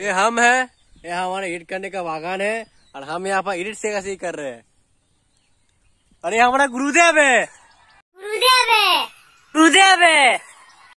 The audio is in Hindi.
ये हम है ये हमारा एडिट करने का बागान है और हम यहाँ पर एडिट से कैसे कर रहे हैं अरे हमारा गुरुदेव है गुरुदेव है गुरुदेव है